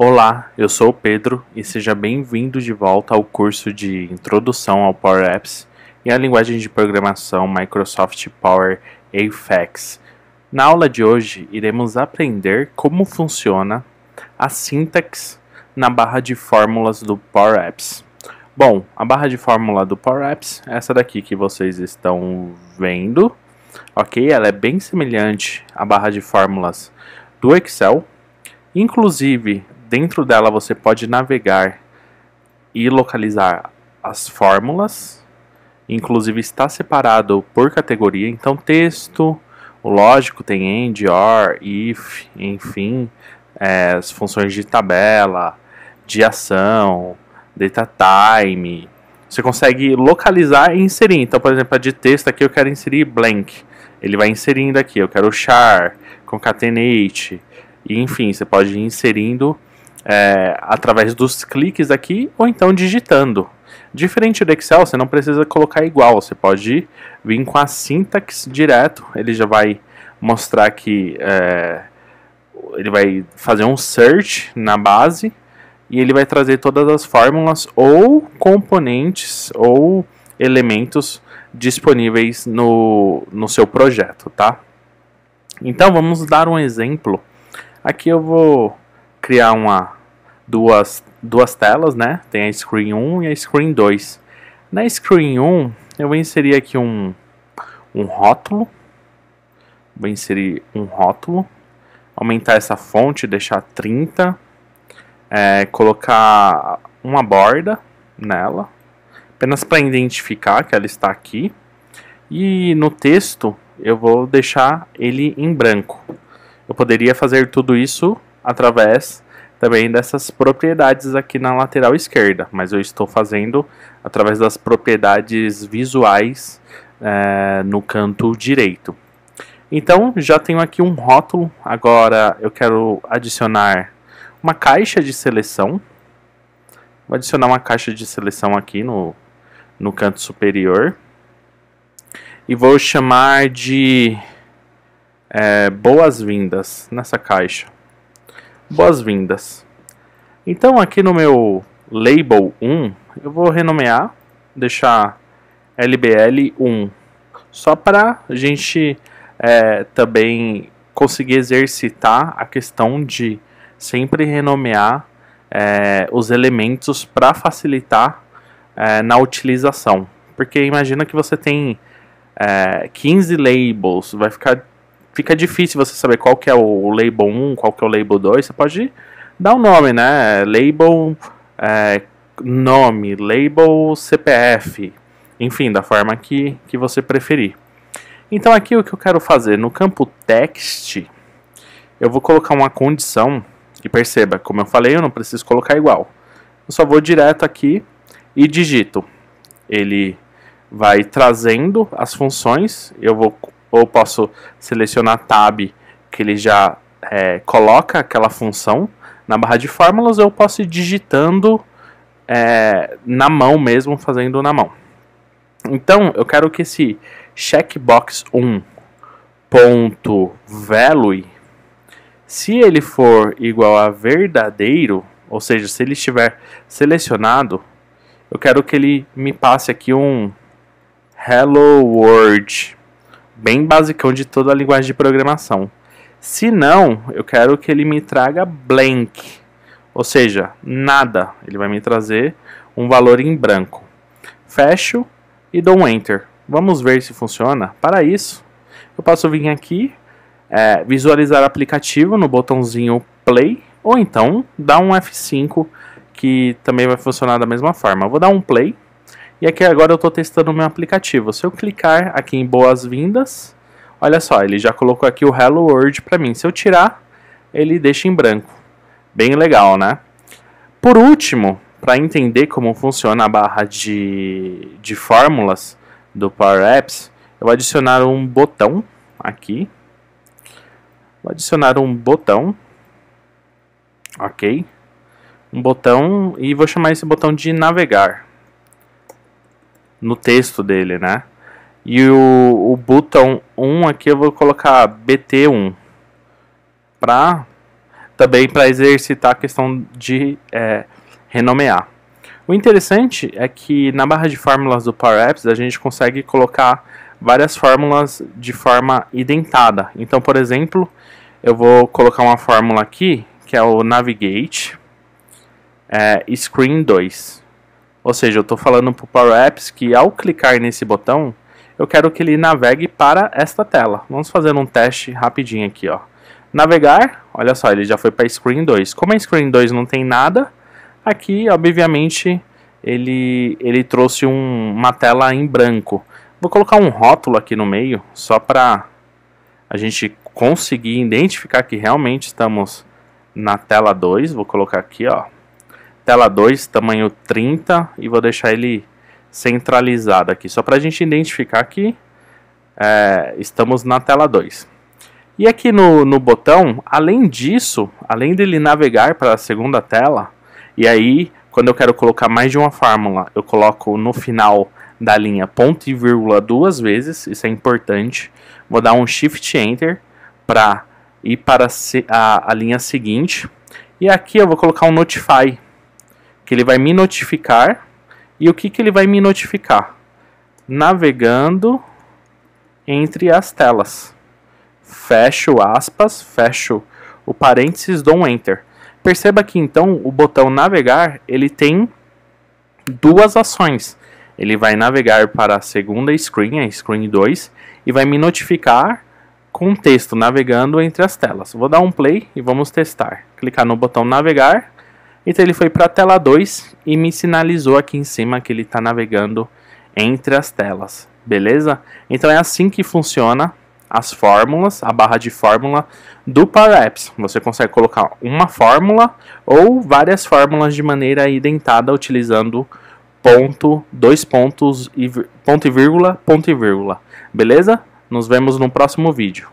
Olá, eu sou o Pedro e seja bem-vindo de volta ao curso de Introdução ao Power Apps e à linguagem de programação Microsoft Power Apex. Na aula de hoje, iremos aprender como funciona a sintaxe na barra de fórmulas do Power Apps. Bom, a barra de fórmula do Power Apps é essa daqui que vocês estão vendo, ok? Ela é bem semelhante à barra de fórmulas do Excel, Inclusive, dentro dela você pode navegar e localizar as fórmulas, inclusive está separado por categoria, então texto, o lógico tem AND, OR, IF, enfim, é, as funções de tabela, de ação, data time, você consegue localizar e inserir. Então, por exemplo, a de texto aqui eu quero inserir blank. Ele vai inserindo aqui. Eu quero char, concatenate. E, enfim, você pode ir inserindo é, através dos cliques aqui ou então digitando. Diferente do Excel, você não precisa colocar igual, você pode vir com a sintaxe direto, ele já vai mostrar que é, ele vai fazer um search na base e ele vai trazer todas as fórmulas ou componentes ou elementos disponíveis no, no seu projeto, tá? Então vamos dar um exemplo. Aqui eu vou criar uma duas, duas telas, né? Tem a Screen 1 e a Screen 2. Na Screen 1, eu vou inserir aqui um, um rótulo. Vou inserir um rótulo. Aumentar essa fonte, deixar 30. É, colocar uma borda nela. Apenas para identificar que ela está aqui. E no texto, eu vou deixar ele em branco. Eu poderia fazer tudo isso através também dessas propriedades aqui na lateral esquerda, mas eu estou fazendo através das propriedades visuais é, no canto direito. Então, já tenho aqui um rótulo, agora eu quero adicionar uma caixa de seleção. Vou adicionar uma caixa de seleção aqui no, no canto superior. E vou chamar de é, boas-vindas nessa caixa boas-vindas. Então aqui no meu label 1, eu vou renomear, deixar LBL 1, só para a gente é, também conseguir exercitar a questão de sempre renomear é, os elementos para facilitar é, na utilização. Porque imagina que você tem é, 15 labels, vai ficar fica difícil você saber qual que é o label 1, qual que é o label 2, você pode dar um nome, né? Label é, nome, label CPF, enfim, da forma que, que você preferir. Então aqui o que eu quero fazer, no campo text, eu vou colocar uma condição, e perceba, como eu falei, eu não preciso colocar igual. Eu só vou direto aqui e digito. Ele vai trazendo as funções, eu vou ou posso selecionar tab, que ele já é, coloca aquela função na barra de fórmulas, eu posso ir digitando é, na mão mesmo, fazendo na mão. Então, eu quero que esse checkbox 1.value, se ele for igual a verdadeiro, ou seja, se ele estiver selecionado, eu quero que ele me passe aqui um hello world bem basicão de toda a linguagem de programação. Se não, eu quero que ele me traga blank, ou seja, nada. Ele vai me trazer um valor em branco. Fecho e dou um enter. Vamos ver se funciona. Para isso, eu posso vir aqui, é, visualizar aplicativo no botãozinho play, ou então dar um F5 que também vai funcionar da mesma forma. Eu vou dar um play e aqui é agora eu estou testando o meu aplicativo. Se eu clicar aqui em boas-vindas, olha só, ele já colocou aqui o Hello World para mim. Se eu tirar, ele deixa em branco. Bem legal, né? Por último, para entender como funciona a barra de, de fórmulas do Power Apps, eu vou adicionar um botão aqui. Vou adicionar um botão. Ok. Um botão e vou chamar esse botão de navegar no texto dele, né? E o, o button 1 aqui eu vou colocar BT1 para também para exercitar a questão de é, renomear. O interessante é que na barra de fórmulas do Power Apps a gente consegue colocar várias fórmulas de forma identada. Então, por exemplo, eu vou colocar uma fórmula aqui que é o Navigate é, Screen 2. Ou seja, eu estou falando para o Power Apps que ao clicar nesse botão, eu quero que ele navegue para esta tela. Vamos fazer um teste rapidinho aqui. Ó. Navegar, olha só, ele já foi para a Screen 2. Como a é Screen 2 não tem nada, aqui obviamente ele, ele trouxe um, uma tela em branco. Vou colocar um rótulo aqui no meio, só para a gente conseguir identificar que realmente estamos na tela 2. Vou colocar aqui, ó, tela 2, tamanho 30, e vou deixar ele centralizado aqui, só para a gente identificar que é, estamos na tela 2. E aqui no, no botão, além disso, além dele navegar para a segunda tela, e aí quando eu quero colocar mais de uma fórmula, eu coloco no final da linha ponto e vírgula duas vezes, isso é importante. Vou dar um Shift Enter para ir para a, a linha seguinte. E aqui eu vou colocar um Notify, que ele vai me notificar. E o que, que ele vai me notificar? Navegando entre as telas. Fecho aspas, fecho o parênteses, dou um enter. Perceba que então o botão navegar, ele tem duas ações. Ele vai navegar para a segunda screen, a screen 2, e vai me notificar com texto navegando entre as telas. Vou dar um play e vamos testar. Clicar no botão navegar então ele foi para a tela 2 e me sinalizou aqui em cima que ele está navegando entre as telas, beleza? Então é assim que funciona as fórmulas, a barra de fórmula do Power Apps. Você consegue colocar uma fórmula ou várias fórmulas de maneira identada utilizando ponto, dois pontos, e, ponto e vírgula, ponto e vírgula. Beleza? Nos vemos no próximo vídeo.